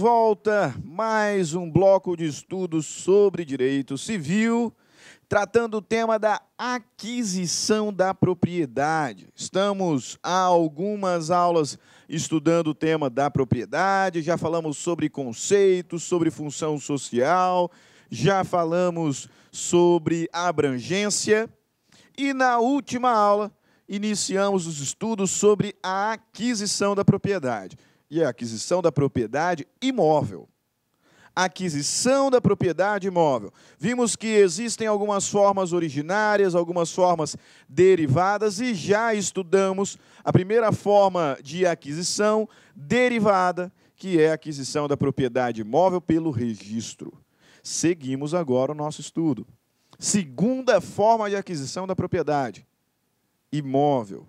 volta mais um bloco de estudos sobre direito civil, tratando o tema da aquisição da propriedade. Estamos há algumas aulas estudando o tema da propriedade, já falamos sobre conceitos, sobre função social, já falamos sobre abrangência e na última aula iniciamos os estudos sobre a aquisição da propriedade e a aquisição da propriedade imóvel. Aquisição da propriedade imóvel. Vimos que existem algumas formas originárias, algumas formas derivadas, e já estudamos a primeira forma de aquisição derivada, que é a aquisição da propriedade imóvel pelo registro. Seguimos agora o nosso estudo. Segunda forma de aquisição da propriedade: imóvel.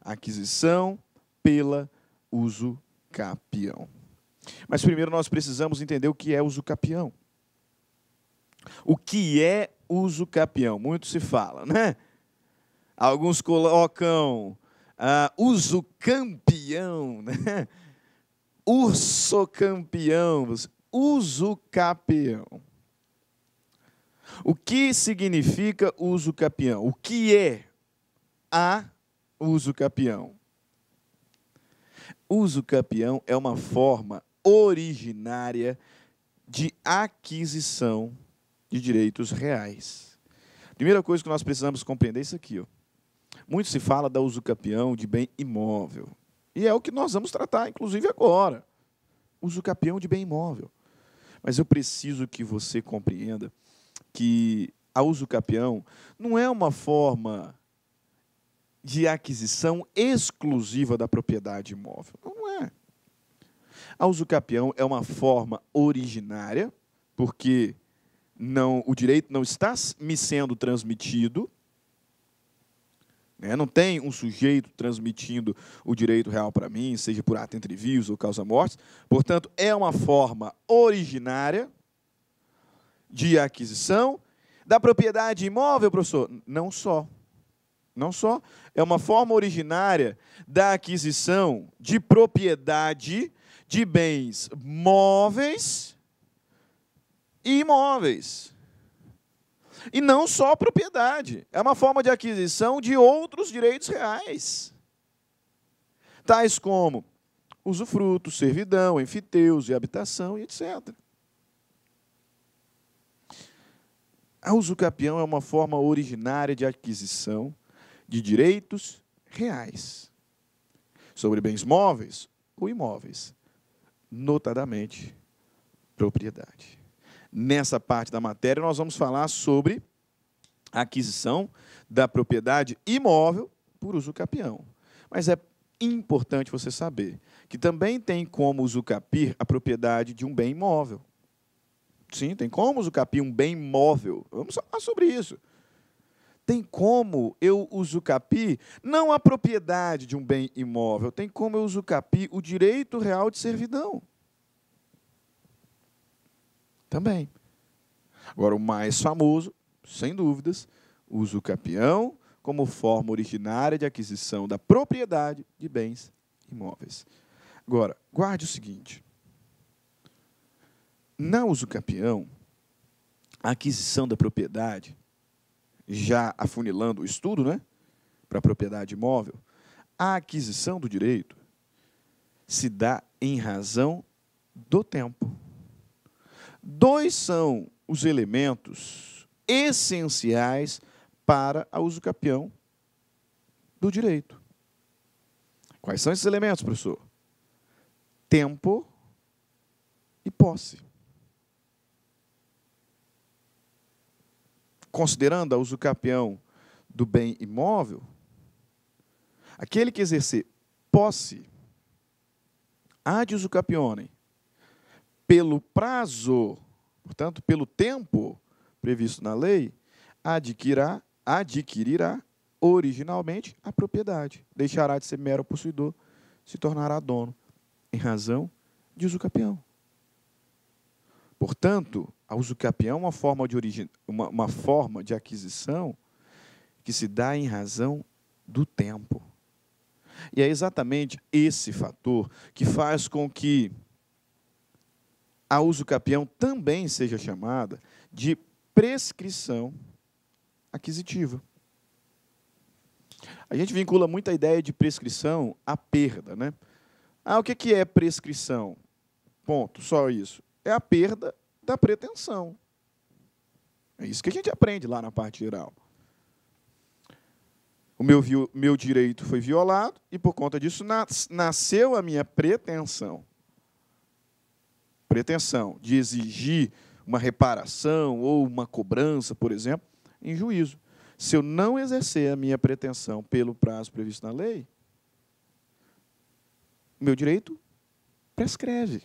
Aquisição pela uso usucapião. Mas primeiro nós precisamos entender o que é usucapião. O que é usucapião? Muito se fala, né? Alguns colocam ah, né? urso né? uso usucapião. O que significa usucapião? O que é a usucapião? Uso campeão é uma forma originária de aquisição de direitos reais. Primeira coisa que nós precisamos compreender é isso aqui. Ó. Muito se fala da campeão de bem imóvel. E é o que nós vamos tratar, inclusive agora. uso campeão de bem imóvel. Mas eu preciso que você compreenda que a campeão não é uma forma de aquisição exclusiva da propriedade imóvel. Não é. A usucapião é uma forma originária, porque não o direito não está me sendo transmitido. Né? Não tem um sujeito transmitindo o direito real para mim, seja por ato entre vios ou causa morte. Portanto, é uma forma originária de aquisição da propriedade imóvel, professor. Não só não só, é uma forma originária da aquisição de propriedade de bens móveis e imóveis. E não só propriedade, é uma forma de aquisição de outros direitos reais, tais como usufruto, servidão, enfiteus e habitação e etc. A usucapião é uma forma originária de aquisição de direitos reais sobre bens móveis ou imóveis, notadamente propriedade. Nessa parte da matéria, nós vamos falar sobre a aquisição da propriedade imóvel por uso capião. Mas é importante você saber que também tem como usucapir a propriedade de um bem imóvel. Sim, tem como usucapir um bem imóvel. Vamos falar sobre isso. Tem como eu capi não a propriedade de um bem imóvel, tem como eu usucapi o direito real de servidão. Também. Agora, o mais famoso, sem dúvidas, o usucapião como forma originária de aquisição da propriedade de bens imóveis. Agora, guarde o seguinte. Na usucapião, a aquisição da propriedade já afunilando o estudo né, para a propriedade imóvel, a aquisição do direito se dá em razão do tempo. Dois são os elementos essenciais para a capião do direito. Quais são esses elementos, professor? Tempo e posse. considerando a usucapião do bem imóvel, aquele que exercer posse ad usucapione pelo prazo, portanto, pelo tempo previsto na lei, adquirirá, adquirirá originalmente a propriedade, deixará de ser mero possuidor, se tornará dono em razão de usucapião. Portanto, a usucapião é uma forma de, uma, uma forma de aquisição que se dá em razão do tempo. E é exatamente esse fator que faz com que a usucapião também seja chamada de prescrição aquisitiva. A gente vincula muito a ideia de prescrição à perda. Né? Ah, o que é prescrição? Ponto, só isso é a perda da pretensão. É isso que a gente aprende lá na parte geral. O meu, meu direito foi violado e, por conta disso, nasceu a minha pretensão. Pretensão de exigir uma reparação ou uma cobrança, por exemplo, em juízo. Se eu não exercer a minha pretensão pelo prazo previsto na lei, meu direito prescreve.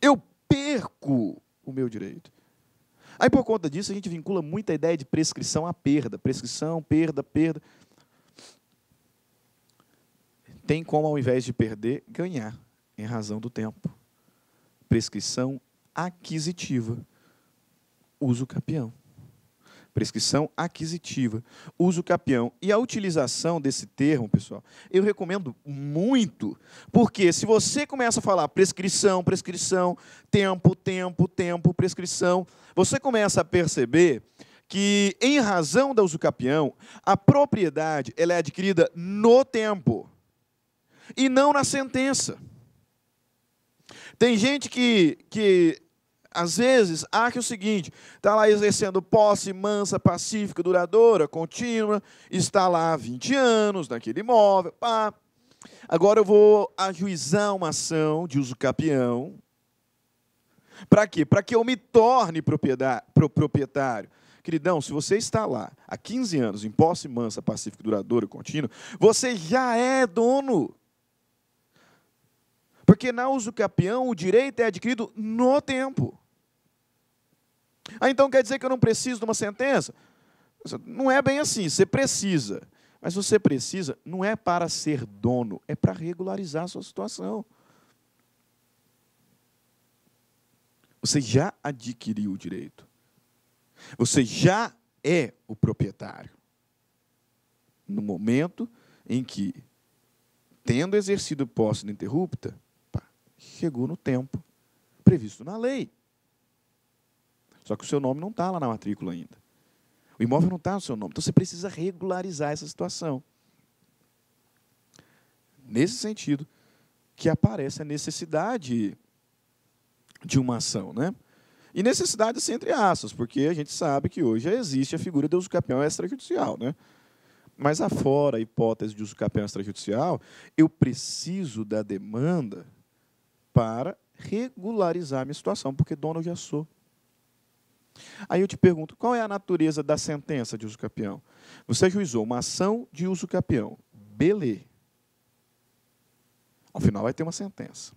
Eu perco o meu direito. Aí, por conta disso, a gente vincula muita ideia de prescrição à perda. Prescrição, perda, perda. Tem como, ao invés de perder, ganhar em razão do tempo. Prescrição aquisitiva. Uso campeão prescrição aquisitiva, uso capião. E a utilização desse termo, pessoal, eu recomendo muito, porque se você começa a falar prescrição, prescrição, tempo, tempo, tempo, prescrição, você começa a perceber que, em razão da capião a propriedade ela é adquirida no tempo e não na sentença. Tem gente que, que às vezes, há que é o seguinte: está lá exercendo posse mansa, pacífica, duradoura, contínua, está lá há 20 anos naquele imóvel, pá. Agora eu vou ajuizar uma ação de uso capião. Para quê? Para que eu me torne proprietário. Queridão, se você está lá há 15 anos, em posse mansa, pacífica, duradoura, contínua, você já é dono. Porque na usucapião o direito é adquirido no tempo. Ah, então quer dizer que eu não preciso de uma sentença? Não é bem assim, você precisa. Mas você precisa não é para ser dono, é para regularizar a sua situação. Você já adquiriu o direito. Você já é o proprietário. No momento em que, tendo exercido posse ininterrupta, chegou no tempo previsto na lei. Só que o seu nome não está lá na matrícula ainda. O imóvel não está no seu nome. Então você precisa regularizar essa situação. Nesse sentido, que aparece a necessidade de uma ação. Né? E necessidade assim, entre aspas, porque a gente sabe que hoje já existe a figura de campeão extrajudicial. Né? Mas afora a hipótese de campeão extrajudicial, eu preciso da demanda para regularizar a minha situação, porque dono eu já sou. Aí eu te pergunto, qual é a natureza da sentença de uso capião? Você juizou uma ação de uso capião. Belê. Ao final vai ter uma sentença.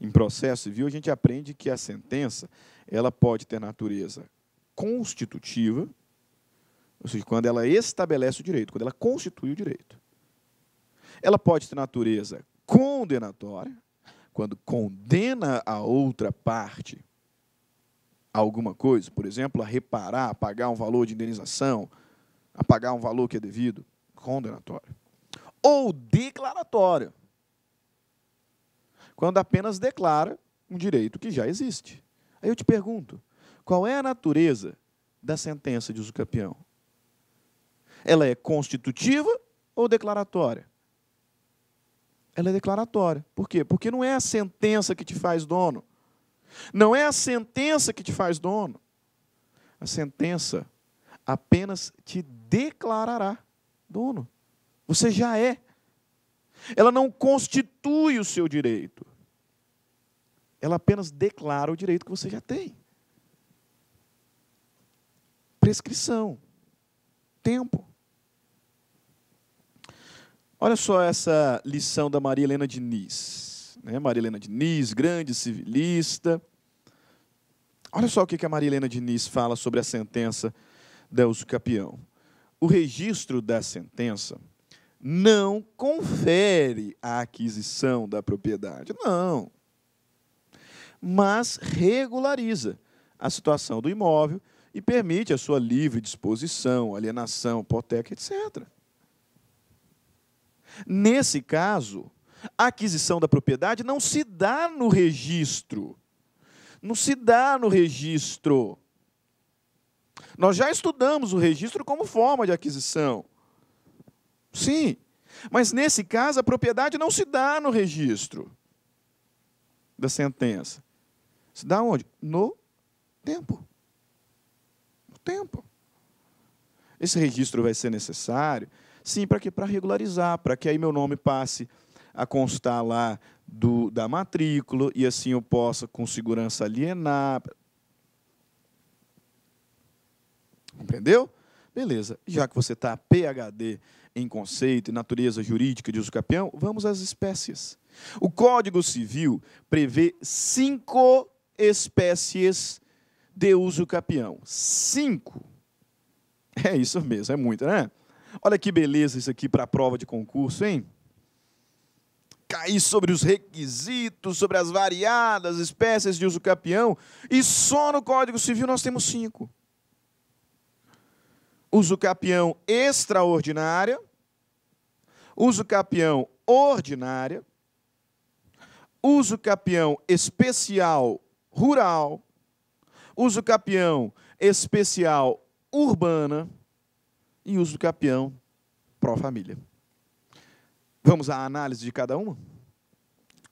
Em processo civil, a gente aprende que a sentença ela pode ter natureza constitutiva, ou seja, quando ela estabelece o direito, quando ela constitui o direito. Ela pode ter natureza condenatória, quando condena a outra parte a alguma coisa, por exemplo, a reparar, a pagar um valor de indenização, a pagar um valor que é devido, condenatória. Ou declaratória, quando apenas declara um direito que já existe. Aí eu te pergunto, qual é a natureza da sentença de usucapião? Ela é constitutiva ou declaratória? ela é declaratória. Por quê? Porque não é a sentença que te faz dono. Não é a sentença que te faz dono. A sentença apenas te declarará dono. Você já é. Ela não constitui o seu direito. Ela apenas declara o direito que você já tem. Prescrição. Tempo. Olha só essa lição da Maria Helena Diniz. Né? Maria Helena Diniz, grande civilista. Olha só o que a Maria Helena Diniz fala sobre a sentença da usucapião. O registro da sentença não confere a aquisição da propriedade, não. Mas regulariza a situação do imóvel e permite a sua livre disposição, alienação, hipoteca, etc. Nesse caso, a aquisição da propriedade não se dá no registro. Não se dá no registro. Nós já estudamos o registro como forma de aquisição. Sim, mas nesse caso a propriedade não se dá no registro da sentença. Se dá onde? No tempo. No tempo. Esse registro vai ser necessário Sim, para que para regularizar, para que aí meu nome passe a constar lá do, da matrícula e assim eu possa com segurança alienar. Compreendeu? Beleza. Já que você está PHD em conceito e natureza jurídica de uso capião, vamos às espécies. O Código Civil prevê cinco espécies de uso capião. Cinco. É isso mesmo, é muito, né? Olha que beleza isso aqui para a prova de concurso, hein? Cair sobre os requisitos, sobre as variadas espécies de uso capião, e só no Código Civil nós temos cinco. Uso capião extraordinária, uso capião ordinária, uso capião especial rural, uso capião especial urbana, e uso do capião pró-família. Vamos à análise de cada uma?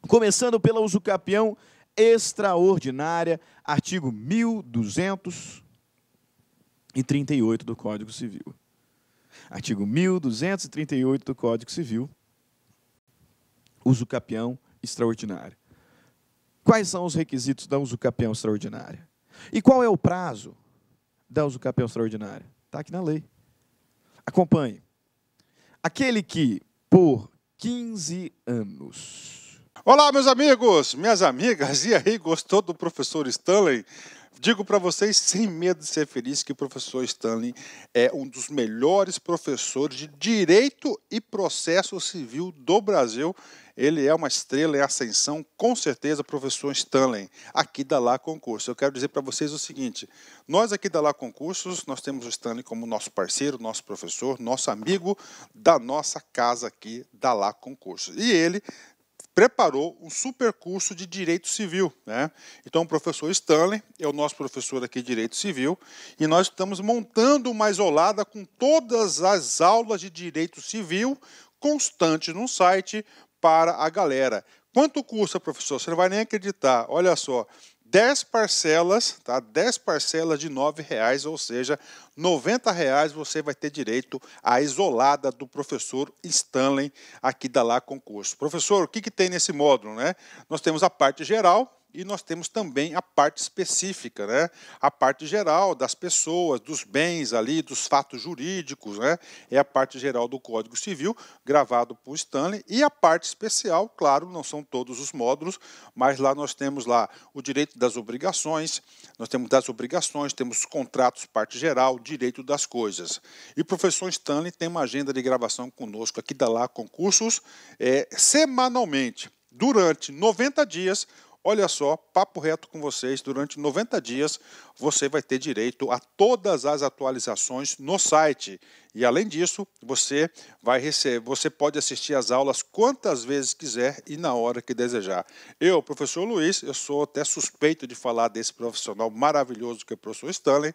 Começando pela uso capião extraordinária, artigo 1238 do Código Civil. Artigo 1238 do Código Civil, uso capião extraordinário Quais são os requisitos da uso capião extraordinária? E qual é o prazo da uso capião extraordinária? Está aqui na lei. Acompanhe. Aquele que, por 15 anos, Olá, meus amigos, minhas amigas, e aí, gostou do professor Stanley? Digo para vocês, sem medo de ser feliz, que o professor Stanley é um dos melhores professores de direito e processo civil do Brasil. Ele é uma estrela em ascensão, com certeza, professor Stanley, aqui da Lá Concurso. Eu quero dizer para vocês o seguinte: nós aqui da Lá Concursos, nós temos o Stanley como nosso parceiro, nosso professor, nosso amigo da nossa casa aqui da Lá Concursos. E ele preparou um super curso de Direito Civil. Né? Então, o professor Stanley é o nosso professor aqui de Direito Civil e nós estamos montando uma isolada com todas as aulas de Direito Civil constantes no site para a galera. Quanto custa, professor? Você não vai nem acreditar. Olha só, 10 parcelas, tá? 10 parcelas de R$ reais, ou seja, R$ reais você vai ter direito à isolada do professor Stanley aqui da Lá Concurso. Professor, o que, que tem nesse módulo, né? Nós temos a parte geral, e nós temos também a parte específica, né? a parte geral das pessoas, dos bens ali, dos fatos jurídicos, né? é a parte geral do Código Civil, gravado por Stanley, e a parte especial, claro, não são todos os módulos, mas lá nós temos lá o direito das obrigações, nós temos das obrigações, temos contratos, parte geral, direito das coisas. E o professor Stanley tem uma agenda de gravação conosco aqui da Lá Concursos, é, semanalmente, durante 90 dias, Olha só, papo reto com vocês, durante 90 dias você vai ter direito a todas as atualizações no site. E além disso, você vai receber, você pode assistir às aulas quantas vezes quiser e na hora que desejar. Eu, professor Luiz, eu sou até suspeito de falar desse profissional maravilhoso que é o professor Stanley,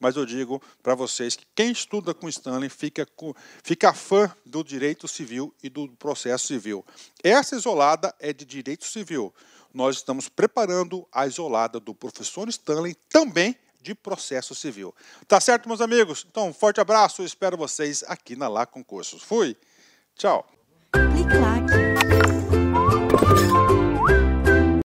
mas eu digo para vocês que quem estuda com Stanley fica, com, fica fã do direito civil e do processo civil. Essa isolada é de direito civil nós estamos preparando a isolada do professor Stanley também de processo civil. Tá certo, meus amigos? Então, um forte abraço, espero vocês aqui na Lá Concursos. Fui, tchau. Clique,